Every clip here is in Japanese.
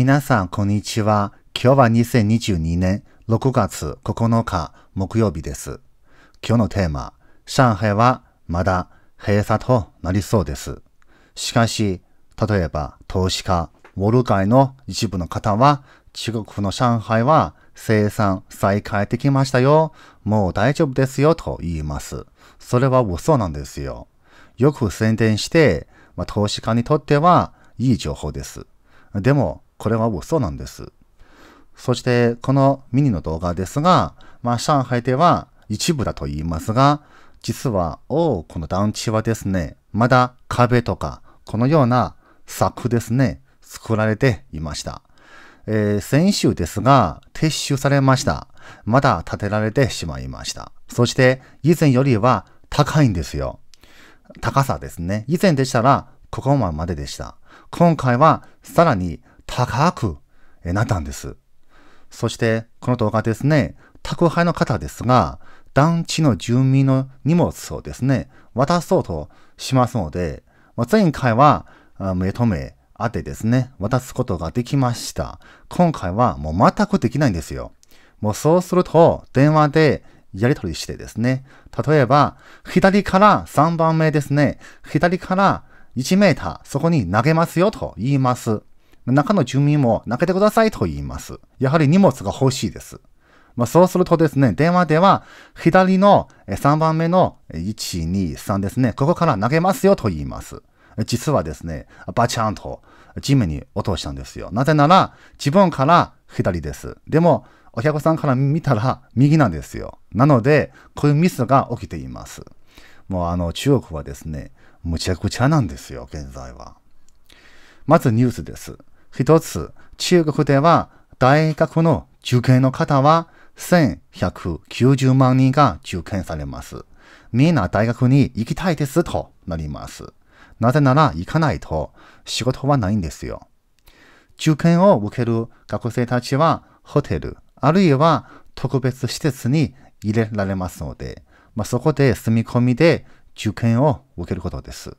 皆さん、こんにちは。今日は2022年6月9日木曜日です。今日のテーマ、上海はまだ閉鎖となりそうです。しかし、例えば投資家、ウォール街の一部の方は、中国の上海は生産再開できましたよ。もう大丈夫ですよと言います。それは嘘なんですよ。よく宣伝して、まあ、投資家にとってはいい情報です。でも、これは嘘なんです。そして、このミニの動画ですが、まあ、上海では一部だと言いますが、実は多この団地はですね、まだ壁とか、このような柵ですね、作られていました。えー、先週ですが、撤収されました。まだ建てられてしまいました。そして、以前よりは高いんですよ。高さですね。以前でしたら、ここまででした。今回は、さらに高くなったんです。そして、この動画ですね、宅配の方ですが、団地の住民の荷物をですね、渡そうとしますので、ま前回は目止め、あってですね、渡すことができました。今回はもう全くできないんですよ。もうそうすると、電話でやり取りしてですね、例えば、左から3番目ですね、左から1メーター、そこに投げますよと言います。中の住民も泣けてくださいと言います。やはり荷物が欲しいです。まあ、そうするとですね、電話では左の3番目の1、2、3ですね、ここから投げますよと言います。実はですね、バチャンと地面に落としたんですよ。なぜなら自分から左です。でも、お客さんから見たら右なんですよ。なので、こういうミスが起きています。もうあの中国はですね、むちゃくちゃなんですよ、現在は。まずニュースです。一つ、中国では大学の受験の方は1190万人が受験されます。みんな大学に行きたいですとなります。なぜなら行かないと仕事はないんですよ。受験を受ける学生たちはホテル、あるいは特別施設に入れられますので、まあ、そこで住み込みで受験を受けることです。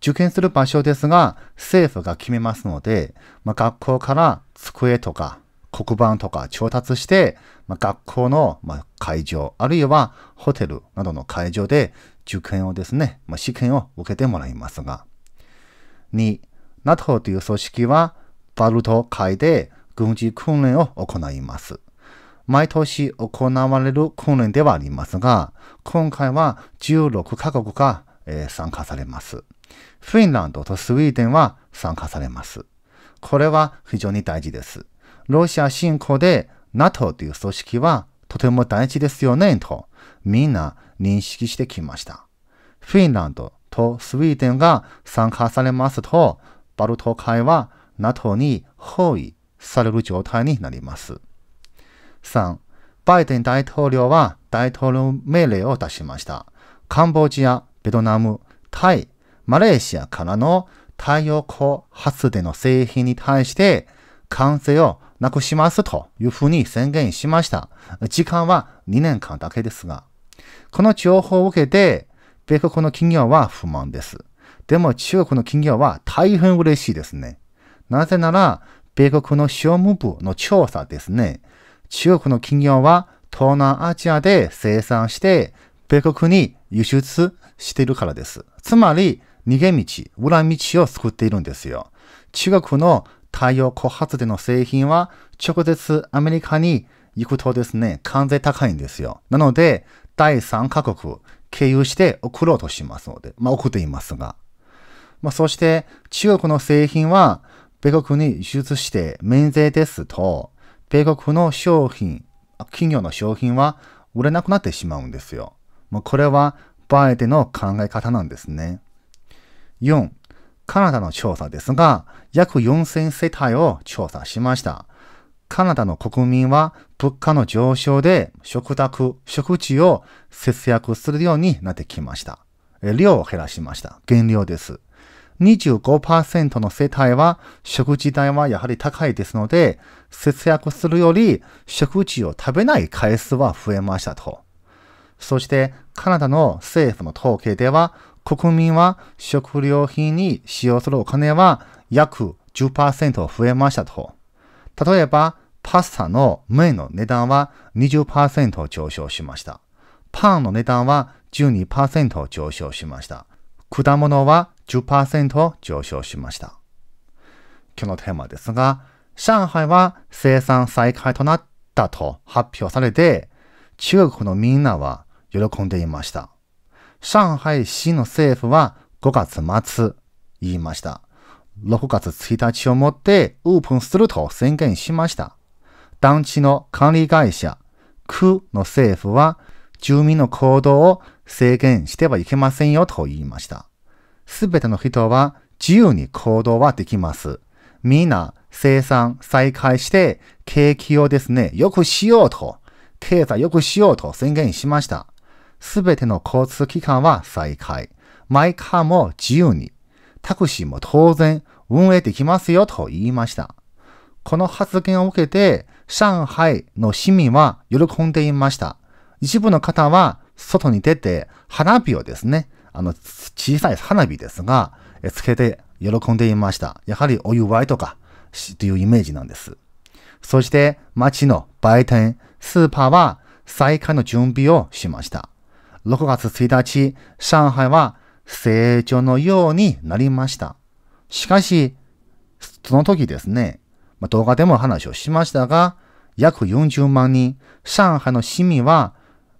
受験する場所ですが、政府が決めますので、まあ、学校から机とか黒板とか調達して、まあ、学校のま会場、あるいはホテルなどの会場で受験をですね、まあ、試験を受けてもらいますが。2、NATO という組織はバルト海で軍事訓練を行います。毎年行われる訓練ではありますが、今回は16カ国が、え参加されます。フィンランドとスウェーデンは参加されます。これは非常に大事です。ロシア侵攻で NATO という組織はとても大事ですよねとみんな認識してきました。フィンランドとスウェーデンが参加されますと、バルト海は NATO に包囲される状態になります。3. バイデン大統領は大統領命令を出しました。カンボジア、ベトナム、タイ、マレーシアからの太陽光発電の製品に対して関税をなくしますというふうに宣言しました。時間は2年間だけですが、この情報を受けて、米国の企業は不満です。でも中国の企業は大変嬉しいですね。なぜなら、米国の商務部の調査ですね。中国の企業は東南アジアで生産して、米国に輸出しているからです。つまり、逃げ道、裏道を作っているんですよ。中国の太陽光発電の製品は直接アメリカに行くとですね、関税高いんですよ。なので、第三カ国経由して送ろうとしますので、まあ送っていますが。まあそして、中国の製品は米国に輸出して免税ですと、米国の商品、企業の商品は売れなくなってしまうんですよ。まあこれはバイデンの考え方なんですね。4、カナダの調査ですが、約4000世帯を調査しました。カナダの国民は物価の上昇で食卓、食事を節約するようになってきました。量を減らしました。減量です。25%の世帯は食事代はやはり高いですので、節約するより食事を食べない回数は増えましたと。そして、カナダの政府の統計では、国民は食料品に使用するお金は約10%増えましたと。例えば、パスタの麺の値段は20%上昇しました。パンの値段は12%上昇しました。果物は10%上昇しました。今日のテーマですが、上海は生産再開となったと発表されて、中国のみんなは喜んでいました。上海市の政府は5月末言いました。6月1日をもってオープンすると宣言しました。団地の管理会社、区の政府は住民の行動を制限してはいけませんよと言いました。すべての人は自由に行動はできます。みんな生産再開して景気をですね、良くしようと、経済良くしようと宣言しました。すべての交通機関は再開。マイカーも自由に。タクシーも当然運営できますよと言いました。この発言を受けて、上海の市民は喜んでいました。一部の方は外に出て花火をですね、あの小さい花火ですが、つけて喜んでいました。やはりお祝いとか、というイメージなんです。そして街の売店、スーパーは再開の準備をしました。6月1日、上海は成長のようになりました。しかし、その時ですね、ま動画でも話をしましたが、約40万人、上海の市民は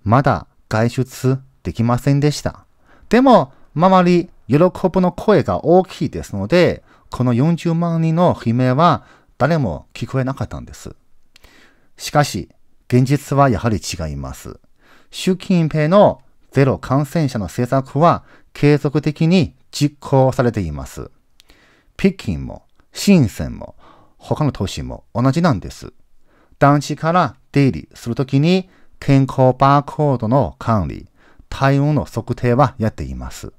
まだ外出できませんでした。でも、周り、喜ぶの声が大きいですので、この40万人の悲鳴は誰も聞こえなかったんです。しかし、現実はやはり違います。習近平のゼロ感染者の政策は継続的に実行されています。北京も、深センも、他の都市も同じなんです。団地から出入りするときに健康バーコードの管理、体温の測定はやっています。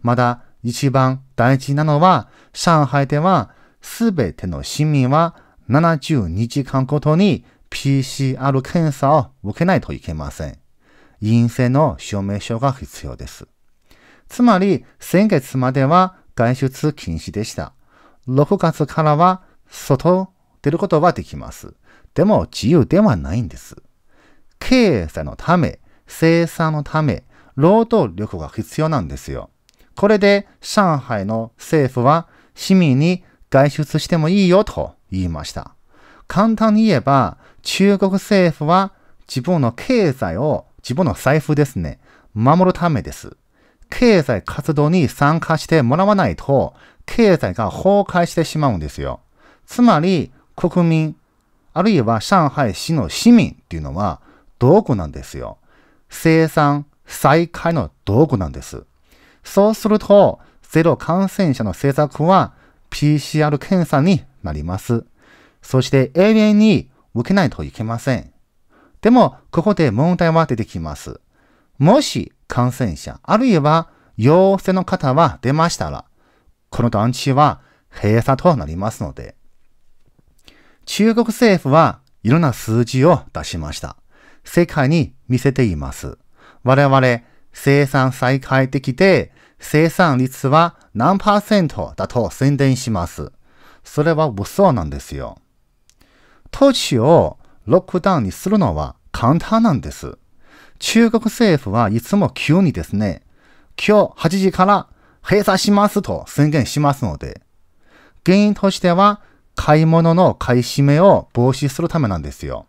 まだ一番大事なのは、上海ではすべての市民は72時間ごとに PCR 検査を受けないといけません。陰性の証明書が必要です。つまり、先月までは外出禁止でした。6月からは外出ることはできます。でも自由ではないんです。経済のため、生産のため、労働力が必要なんですよ。これで上海の政府は市民に外出してもいいよと言いました。簡単に言えば、中国政府は自分の経済を自分の財布ですね、守るためです。経済活動に参加してもらわないと、経済が崩壊してしまうんですよ。つまり、国民、あるいは上海市の市民っていうのは、道具なんですよ。生産、再開の道具なんです。そうすると、ゼロ感染者の政策は PCR 検査になります。そして永遠に受けないといけません。でも、ここで問題は出てきます。もし感染者、あるいは陽性の方は出ましたら、この団地は閉鎖となりますので、中国政府はいろんな数字を出しました。世界に見せています。我々、生産再開できて、生産率は何パーセントだと宣伝します。それは嘘なんですよ。土地をロックダウンにするのは簡単なんです。中国政府はいつも急にですね、今日8時から閉鎖しますと宣言しますので、原因としては買い物の買い占めを防止するためなんですよ。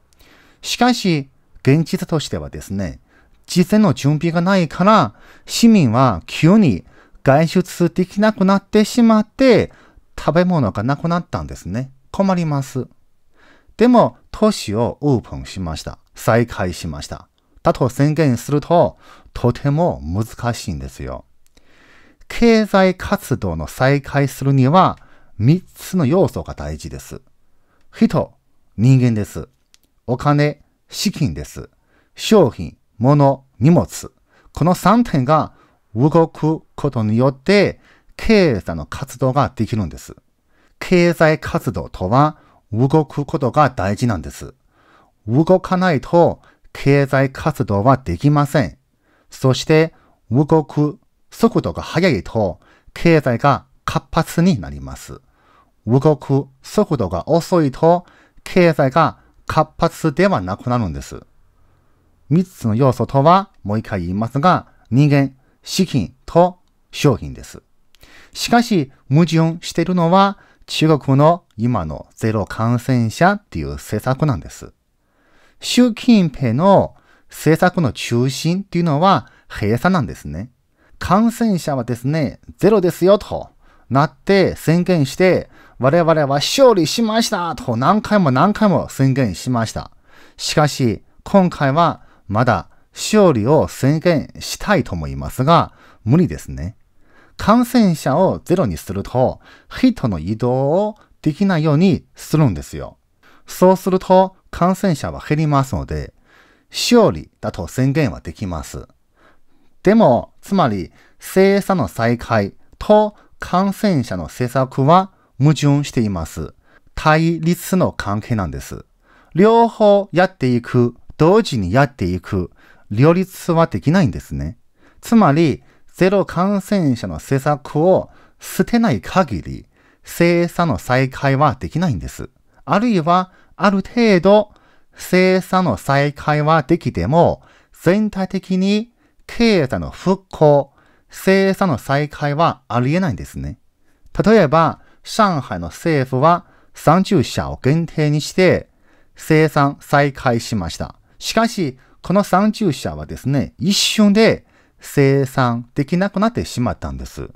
しかし、現実としてはですね、事前の準備がないから、市民は急に外出できなくなってしまって、食べ物がなくなったんですね。困ります。でも、都市をオープンしました。再開しました。だと宣言すると、とても難しいんですよ。経済活動の再開するには、三つの要素が大事です。人、人間です。お金、資金です。商品、物、荷物。この三点が動くことによって、経済の活動ができるんです。経済活動とは、動くことが大事なんです。動かないと経済活動はできません。そして動く速度が速いと経済が活発になります。動く速度が遅いと経済が活発ではなくなるんです。三つの要素とはもう一回言いますが、人間、資金と商品です。しかし矛盾しているのは中国の今のゼロ感染者っていう政策なんです。習近平の政策の中心っていうのは閉鎖なんですね。感染者はですね、ゼロですよとなって宣言して、我々は勝利しましたと何回も何回も宣言しました。しかし、今回はまだ勝利を宣言したいと思いますが、無理ですね。感染者をゼロにすると、人の移動をできないようにするんですよ。そうすると、感染者は減りますので、勝利だと宣言はできます。でも、つまり、生産の再開と感染者の政策は矛盾しています。対立の関係なんです。両方やっていく、同時にやっていく、両立はできないんですね。つまり、ゼロ感染者の施策を捨てない限り、生産の再開はできないんです。あるいは、ある程度、生産の再開はできても、全体的に経済の復興、生産の再開はありえないんですね。例えば、上海の政府は30社を限定にして生産再開しました。しかし、この30社はですね、一瞬で生産できなくなってしまったんです。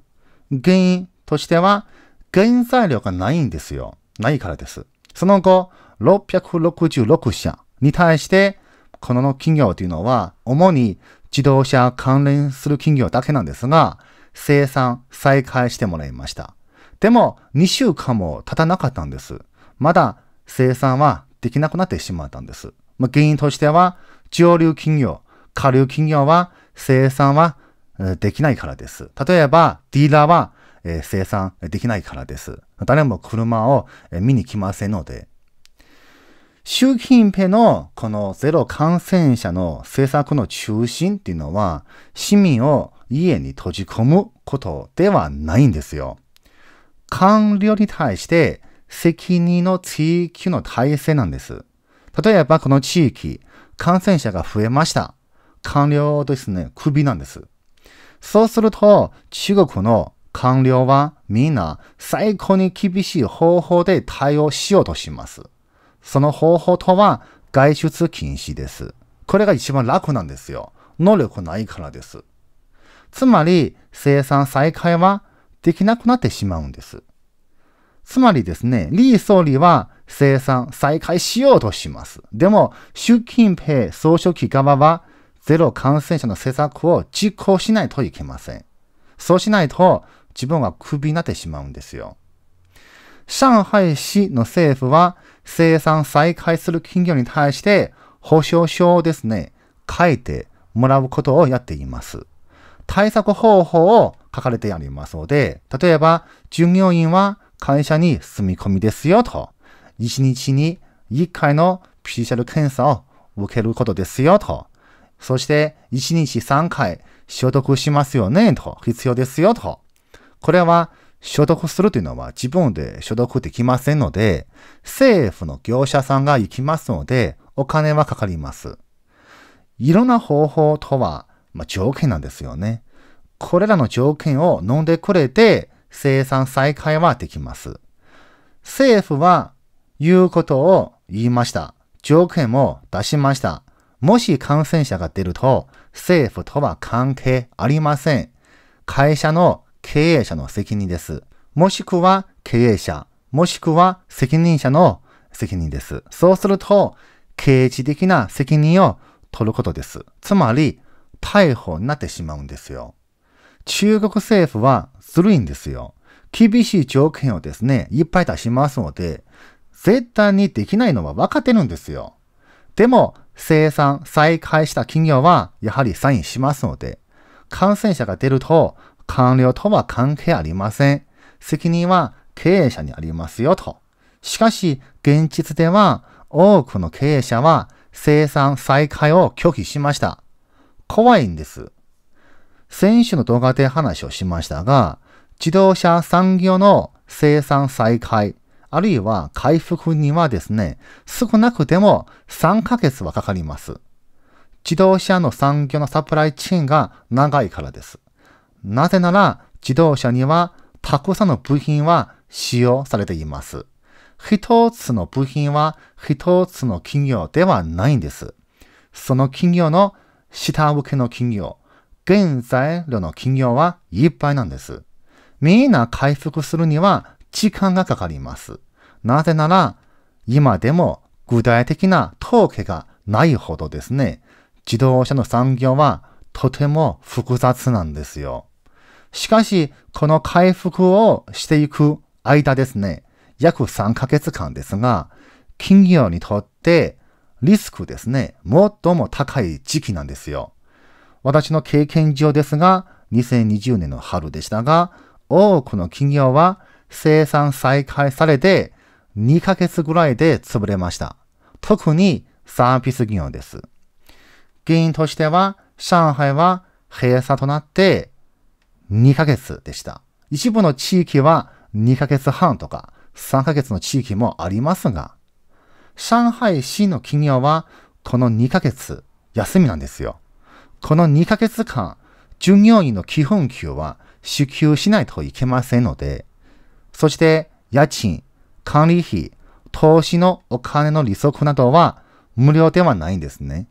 原因としては、原材料がないんですよ。ないからです。その後、666社に対して、この企業というのは、主に自動車関連する企業だけなんですが、生産再開してもらいました。でも、2週間も経たなかったんです。まだ生産はできなくなってしまったんです。原因としては、上流企業、下流企業は生産はできないからです。例えば、ディーラーは生産できないからです。誰も車を見に来ませんので。習近平のこのゼロ感染者の政策の中心っていうのは、市民を家に閉じ込むことではないんですよ。官僚に対して責任の追及の体制なんです。例えばこの地域、感染者が増えました。官僚ですね、首なんです。そうすると、中国の官僚はみんな最高に厳しい方法で対応しようとします。その方法とは外出禁止です。これが一番楽なんですよ。能力ないからです。つまり生産再開はできなくなってしまうんです。つまりですね、李総理は生産再開しようとします。でも、習近平総書記側はゼロ感染者の施策を実行しないといけません。そうしないと自分はクビになってしまうんですよ。上海市の政府は生産再開する企業に対して保証書をですね、書いてもらうことをやっています。対策方法を書かれてありますので、例えば従業員は会社に住み込みですよと、1日に1回の PCR 検査を受けることですよと、そして、1日3回所得しますよね、と。必要ですよ、と。これは、所得するというのは自分で所得できませんので、政府の業者さんが行きますので、お金はかかります。いろんな方法とは、まあ、条件なんですよね。これらの条件を飲んでくれて、生産再開はできます。政府は、言うことを言いました。条件も出しました。もし感染者が出ると、政府とは関係ありません。会社の経営者の責任です。もしくは経営者、もしくは責任者の責任です。そうすると、刑事的な責任を取ることです。つまり、逮捕になってしまうんですよ。中国政府はずるいんですよ。厳しい条件をですね、いっぱい出しますので、絶対にできないのは分かってるんですよ。でも、生産、再開した企業はやはりサインしますので、感染者が出ると官僚とは関係ありません。責任は経営者にありますよと。しかし、現実では多くの経営者は生産再開を拒否しました。怖いんです。先週の動画で話をしましたが、自動車産業の生産再開、あるいは回復にはですね、少なくても3ヶ月はかかります。自動車の産業のサプライチェーンが長いからです。なぜなら自動車にはたくさんの部品は使用されています。一つの部品は一つの企業ではないんです。その企業の下請けの企業、原材料の企業はいっぱいなんです。みんな回復するには時間がかかります。なぜなら、今でも具体的な統計がないほどですね、自動車の産業はとても複雑なんですよ。しかし、この回復をしていく間ですね、約3ヶ月間ですが、企業にとってリスクですね、最も高い時期なんですよ。私の経験上ですが、2020年の春でしたが、多くの企業は生産再開されて2ヶ月ぐらいで潰れました。特にサービス業です。原因としては、上海は閉鎖となって2ヶ月でした。一部の地域は2ヶ月半とか3ヶ月の地域もありますが、上海市の企業はこの2ヶ月休みなんですよ。この2ヶ月間、従業員の基本給は支給しないといけませんので、そして家賃、管理費、投資のお金の利息などは無料ではないんですね。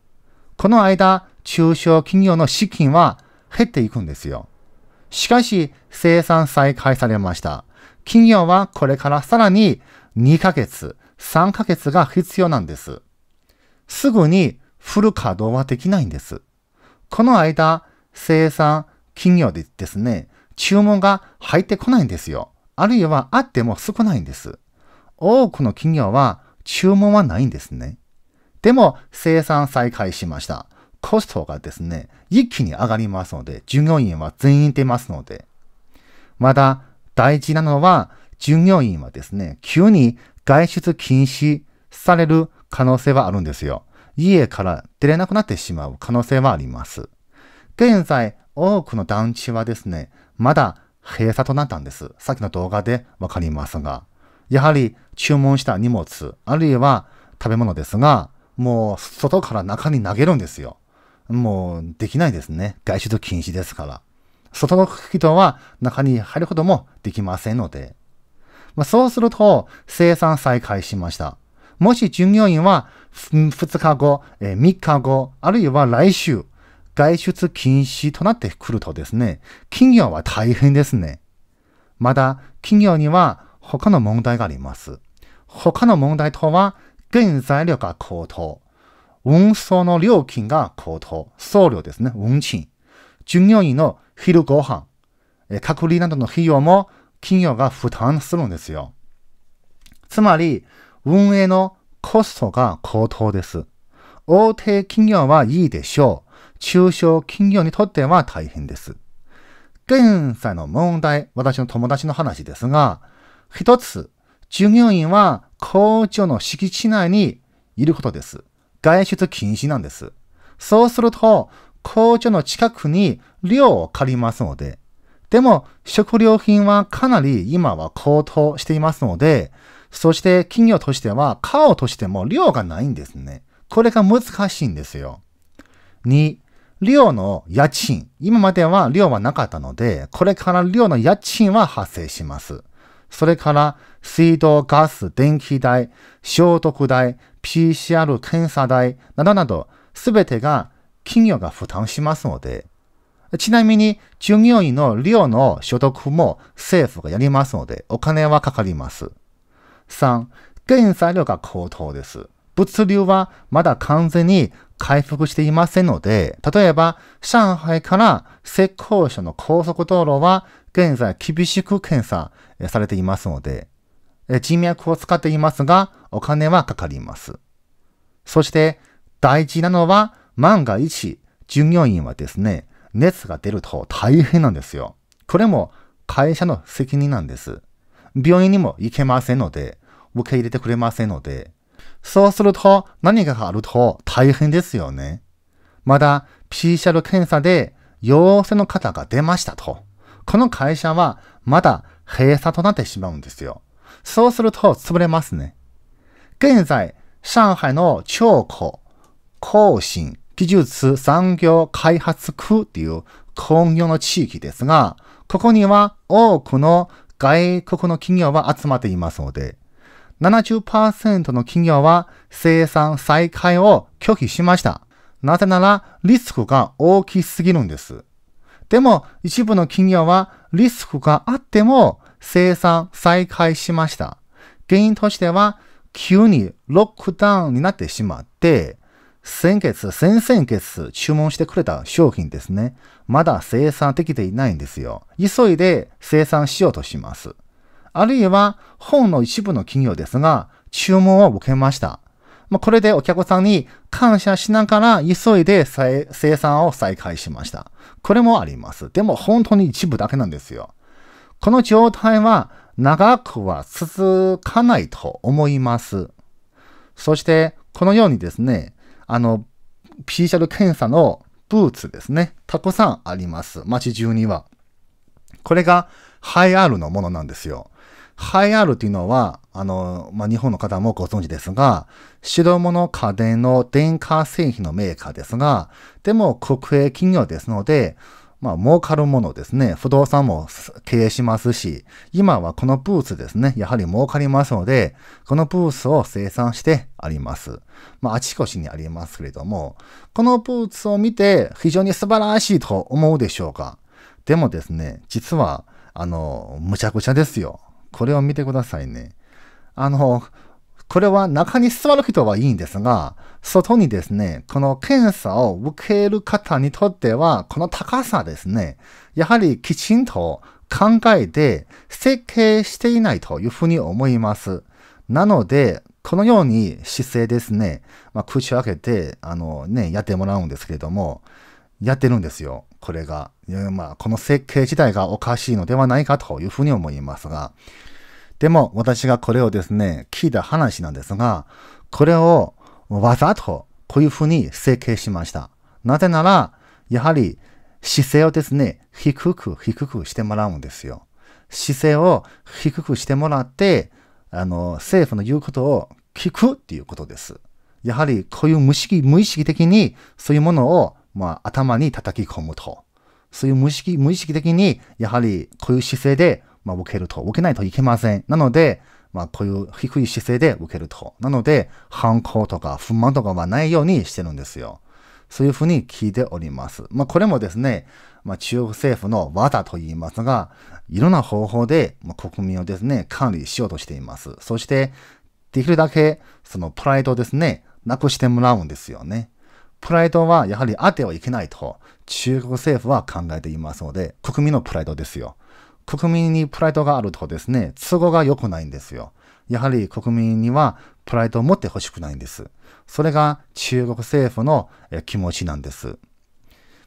この間、中小企業の資金は減っていくんですよ。しかし、生産再開されました。企業はこれからさらに2ヶ月、3ヶ月が必要なんです。すぐにフル稼働はできないんです。この間、生産、企業でですね、注文が入ってこないんですよ。あるいはあっても少ないんです。多くの企業は注文はないんですね。でも生産再開しました。コストがですね、一気に上がりますので、従業員は全員出ますので。まだ大事なのは、従業員はですね、急に外出禁止される可能性はあるんですよ。家から出れなくなってしまう可能性はあります。現在、多くの団地はですね、まだ閉鎖となったんです。さっきの動画でわかりますが。やはり注文した荷物、あるいは食べ物ですが、もう外から中に投げるんですよ。もうできないですね。外出禁止ですから。外の人は中に入ることもできませんので。まあ、そうすると生産再開しました。もし従業員は2日後、3日後、あるいは来週、外出禁止となってくるとですね、企業は大変ですね。まだ企業には他の問題があります。他の問題とは、原材料が高騰、運送の料金が高騰、送料ですね、運賃、従業員の昼ご飯、隔離などの費用も企業が負担するんですよ。つまり、運営のコストが高騰です。大手企業はいいでしょう。中小企業にとっては大変です。現在の問題、私の友達の話ですが、一つ、従業員は工場の敷地内にいることです。外出禁止なんです。そうすると、工場の近くに量を借りますので、でも食料品はかなり今は高騰していますので、そして企業としては買おうとしても量がないんですね。これが難しいんですよ。2、寮の家賃、今までは寮はなかったので、これから寮の家賃は発生します。それから、水道、ガス、電気代、消毒代、PCR 検査代などなど、すべてが企業が負担しますので、ちなみに、従業員の寮の所得も政府がやりますので、お金はかかります。3、原材料が高騰です。物流はまだ完全に回復していませんので、例えば、上海から浙江省の高速道路は現在厳しく検査されていますので、人脈を使っていますが、お金はかかります。そして、大事なのは、万が一、従業員はですね、熱が出ると大変なんですよ。これも会社の責任なんです。病院にも行けませんので、受け入れてくれませんので、そうすると何かがあると大変ですよね。まだ PCR 検査で陽性の方が出ましたと。この会社はまだ閉鎖となってしまうんですよ。そうすると潰れますね。現在、上海の超高、高新、技術産業開発区っていう工業の地域ですが、ここには多くの外国の企業は集まっていますので、70%の企業は生産再開を拒否しました。なぜならリスクが大きすぎるんです。でも一部の企業はリスクがあっても生産再開しました。原因としては急にロックダウンになってしまって、先月、先々月注文してくれた商品ですね。まだ生産できていないんですよ。急いで生産しようとします。あるいは本の一部の企業ですが、注文を受けました。まあ、これでお客さんに感謝しながら急いで生産を再開しました。これもあります。でも本当に一部だけなんですよ。この状態は長くは続かないと思います。そして、このようにですね、あの、PCR 検査のブーツですね、たくさんあります。街中には。これがハイアールのものなんですよ。ハイアールというのは、あの、まあ、日本の方もご存知ですが、白物家電の電化製品のメーカーですが、でも国営企業ですので、まあ、儲かるものですね。不動産も経営しますし、今はこのブースですね。やはり儲かりますので、このブースを生産してあります。まあ、あちこちにありますけれども、このブーツを見て非常に素晴らしいと思うでしょうか。でもですね、実は、あの、むちゃくちゃですよ。これを見てくださいね。あの、これは中に座る人はいいんですが、外にですね、この検査を受ける方にとっては、この高さですね、やはりきちんと考えて設計していないというふうに思います。なので、このように姿勢ですね、まあ、口を開けて、あのね、やってもらうんですけれども、やってるんですよ。これが、まあ、この設計自体がおかしいのではないかというふうに思いますが、でも私がこれをですね、聞いた話なんですが、これをわざとこういうふうに設計しました。なぜなら、やはり姿勢をですね、低く低くしてもらうんですよ。姿勢を低くしてもらって、あの、政府の言うことを聞くっていうことです。やはりこういう無意識、無意識的にそういうものをまあ、頭に叩き込むと。そういう無意識、無意識的に、やはり、こういう姿勢で、まあ、受けると。受けないといけません。なので、まあ、こういう低い姿勢で受けると。なので、反抗とか不満とかはないようにしてるんですよ。そういうふうに聞いております。まあ、これもですね、まあ、中国政府の技と言いますが、いろんな方法で、まあ、国民をですね、管理しようとしています。そして、できるだけ、そのプライドをですね、なくしてもらうんですよね。プライドはやはりあってはいけないと中国政府は考えていますので、国民のプライドですよ。国民にプライドがあるとですね、都合が良くないんですよ。やはり国民にはプライドを持ってほしくないんです。それが中国政府の気持ちなんです。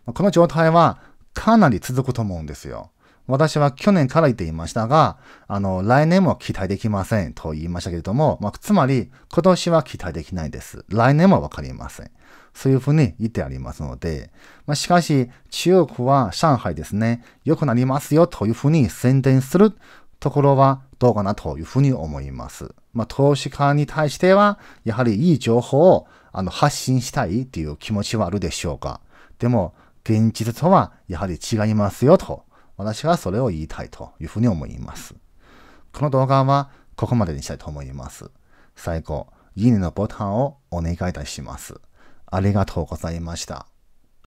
この状態はかなり続くと思うんですよ。私は去年から言っていましたが、あの、来年も期待できませんと言いましたけれども、まあ、つまり今年は期待できないです。来年もわかりません。そういうふうに言ってありますので、まあ、しかし、中国は上海ですね、良くなりますよというふうに宣伝するところはどうかなというふうに思います。まあ、投資家に対しては、やはりいい情報をあの発信したいという気持ちはあるでしょうか。でも、現実とはやはり違いますよと、私はそれを言いたいというふうに思います。この動画はここまでにしたいと思います。最後、いいねのボタンをお願いいたします。ありがとうございました。